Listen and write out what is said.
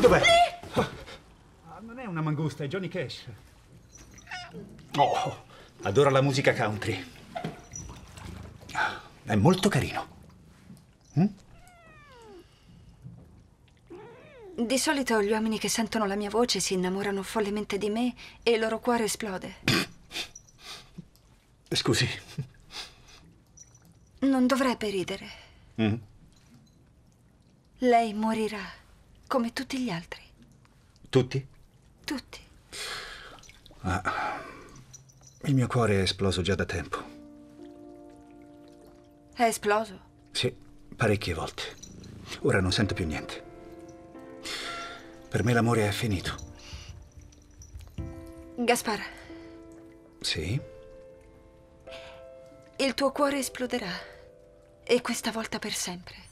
Dov'è? Lì! Ah, non è una mangusta, è Johnny Cash. Oh, adora la musica country. È molto carino. Hm? Di solito gli uomini che sentono la mia voce si innamorano follemente di me e il loro cuore esplode. Scusi. Non dovrebbe ridere. Mm. Lei morirà. Come tutti gli altri. Tutti? Tutti. Ah, il mio cuore è esploso già da tempo. È esploso? Sì, parecchie volte. Ora non sento più niente. Per me l'amore è finito. Gaspar. Sì? Il tuo cuore esploderà. E questa volta per sempre.